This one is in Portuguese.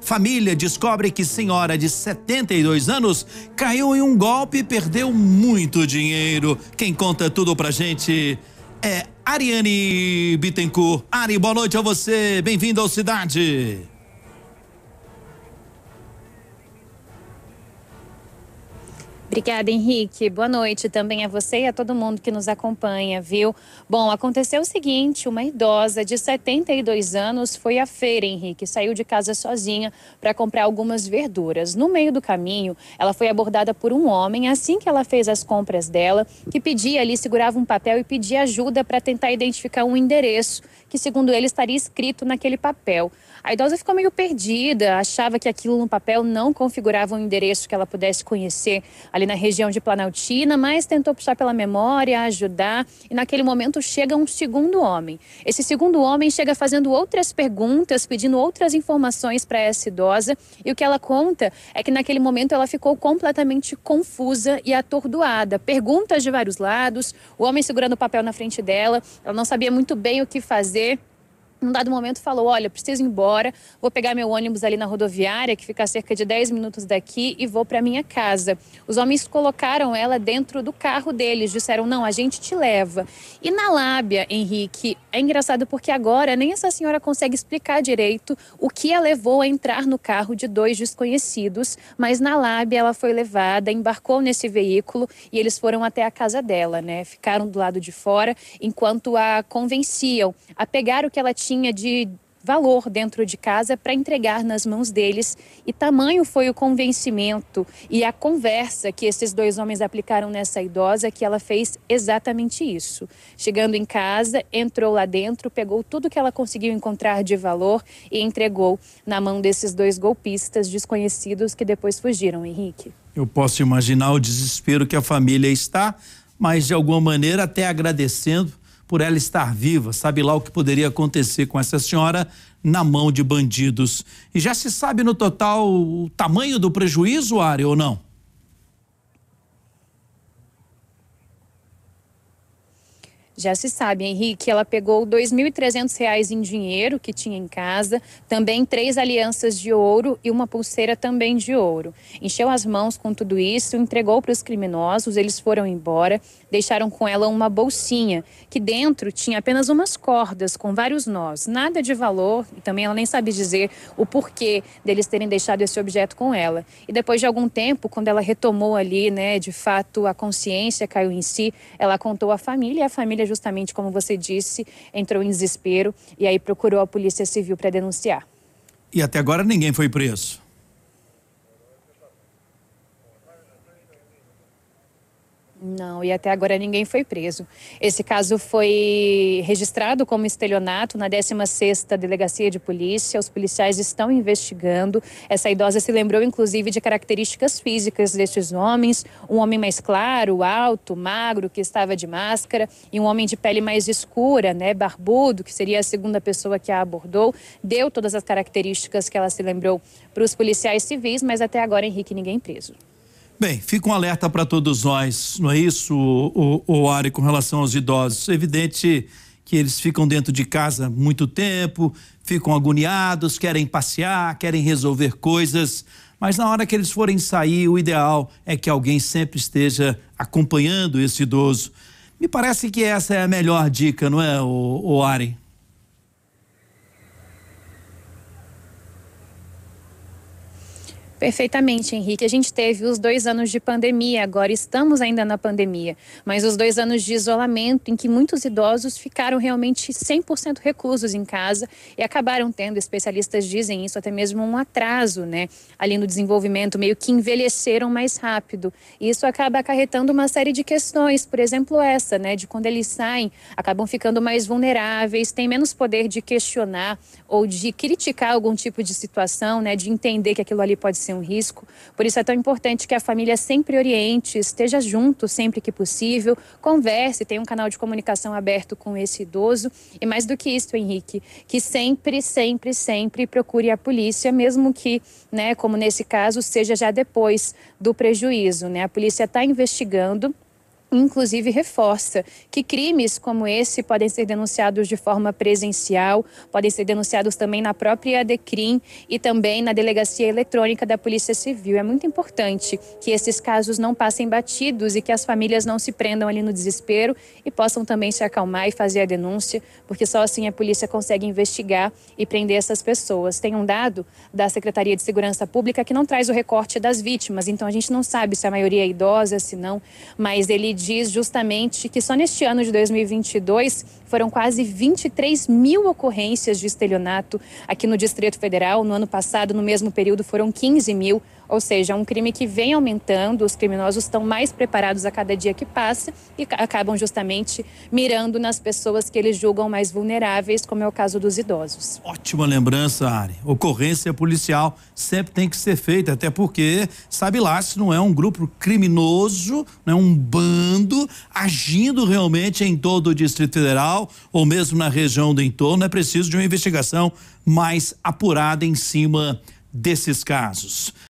Família descobre que senhora de 72 anos caiu em um golpe e perdeu muito dinheiro. Quem conta tudo pra gente é Ariane Bittencourt. Ari, boa noite a você. Bem-vindo ao Cidade. Obrigada, Henrique. Boa noite também a você e a todo mundo que nos acompanha, viu? Bom, aconteceu o seguinte: uma idosa de 72 anos foi à feira, Henrique, saiu de casa sozinha para comprar algumas verduras. No meio do caminho, ela foi abordada por um homem assim que ela fez as compras dela, que pedia ali, segurava um papel e pedia ajuda para tentar identificar um endereço que, segundo ele, estaria escrito naquele papel. A idosa ficou meio perdida, achava que aquilo no papel não configurava um endereço que ela pudesse conhecer ali na região de Planaltina, mas tentou puxar pela memória, ajudar. E naquele momento chega um segundo homem. Esse segundo homem chega fazendo outras perguntas, pedindo outras informações para essa idosa. E o que ela conta é que naquele momento ela ficou completamente confusa e atordoada. Perguntas de vários lados, o homem segurando o papel na frente dela, ela não sabia muito bem o que fazer num dado momento falou: Olha, preciso ir embora, vou pegar meu ônibus ali na rodoviária, que fica a cerca de 10 minutos daqui, e vou para minha casa. Os homens colocaram ela dentro do carro deles, disseram: Não, a gente te leva. E na lábia, Henrique, é engraçado porque agora nem essa senhora consegue explicar direito o que a levou a entrar no carro de dois desconhecidos, mas na lábia ela foi levada, embarcou nesse veículo e eles foram até a casa dela, né? Ficaram do lado de fora enquanto a convenciam a pegar o que ela tinha tinha de valor dentro de casa para entregar nas mãos deles. E tamanho foi o convencimento e a conversa que esses dois homens aplicaram nessa idosa que ela fez exatamente isso. Chegando em casa, entrou lá dentro, pegou tudo que ela conseguiu encontrar de valor e entregou na mão desses dois golpistas desconhecidos que depois fugiram, Henrique. Eu posso imaginar o desespero que a família está, mas de alguma maneira até agradecendo por ela estar viva. Sabe lá o que poderia acontecer com essa senhora na mão de bandidos. E já se sabe no total o tamanho do prejuízo, Ari, ou não? Já se sabe, Henrique, ela pegou R$ 2.300 em dinheiro que tinha em casa, também três alianças de ouro e uma pulseira também de ouro. Encheu as mãos com tudo isso, entregou para os criminosos, eles foram embora, deixaram com ela uma bolsinha que dentro tinha apenas umas cordas com vários nós, nada de valor e também ela nem sabe dizer o porquê deles terem deixado esse objeto com ela. E depois de algum tempo, quando ela retomou ali, né, de fato a consciência caiu em si, ela contou à família e a família justamente como você disse, entrou em desespero e aí procurou a Polícia Civil para denunciar. E até agora ninguém foi preso. Não, e até agora ninguém foi preso. Esse caso foi registrado como estelionato na 16ª Delegacia de Polícia. Os policiais estão investigando. Essa idosa se lembrou, inclusive, de características físicas destes homens. Um homem mais claro, alto, magro, que estava de máscara. E um homem de pele mais escura, né, barbudo, que seria a segunda pessoa que a abordou. Deu todas as características que ela se lembrou para os policiais civis, mas até agora, Henrique, ninguém preso. Bem, fica um alerta para todos nós, não é isso, o, o, o Ari, com relação aos idosos. É evidente que eles ficam dentro de casa muito tempo, ficam agoniados, querem passear, querem resolver coisas, mas na hora que eles forem sair, o ideal é que alguém sempre esteja acompanhando esse idoso. Me parece que essa é a melhor dica, não é, o, o Ari? Perfeitamente, Henrique. A gente teve os dois anos de pandemia, agora estamos ainda na pandemia, mas os dois anos de isolamento em que muitos idosos ficaram realmente 100% reclusos em casa e acabaram tendo, especialistas dizem isso, até mesmo um atraso, né, ali no desenvolvimento, meio que envelheceram mais rápido. isso acaba acarretando uma série de questões, por exemplo, essa, né, de quando eles saem, acabam ficando mais vulneráveis, têm menos poder de questionar ou de criticar algum tipo de situação, né, de entender que aquilo ali pode ser um risco. Por isso é tão importante que a família sempre oriente, esteja junto sempre que possível, converse, tenha um canal de comunicação aberto com esse idoso. E mais do que isso, Henrique, que sempre, sempre, sempre procure a polícia, mesmo que, né, como nesse caso, seja já depois do prejuízo. Né? A polícia está investigando inclusive reforça que crimes como esse podem ser denunciados de forma presencial, podem ser denunciados também na própria DECRIM e também na Delegacia Eletrônica da Polícia Civil. É muito importante que esses casos não passem batidos e que as famílias não se prendam ali no desespero e possam também se acalmar e fazer a denúncia, porque só assim a polícia consegue investigar e prender essas pessoas. Tem um dado da Secretaria de Segurança Pública que não traz o recorte das vítimas, então a gente não sabe se a maioria é idosa, se não, mas ele diz justamente que só neste ano de 2022 foram quase 23 mil ocorrências de estelionato aqui no Distrito Federal. No ano passado, no mesmo período, foram 15 mil. Ou seja, é um crime que vem aumentando, os criminosos estão mais preparados a cada dia que passa e acabam justamente mirando nas pessoas que eles julgam mais vulneráveis, como é o caso dos idosos. Ótima lembrança, Ari. Ocorrência policial sempre tem que ser feita, até porque, sabe lá, se não é um grupo criminoso, não é um bando agindo realmente em todo o Distrito Federal ou mesmo na região do entorno, é preciso de uma investigação mais apurada em cima desses casos.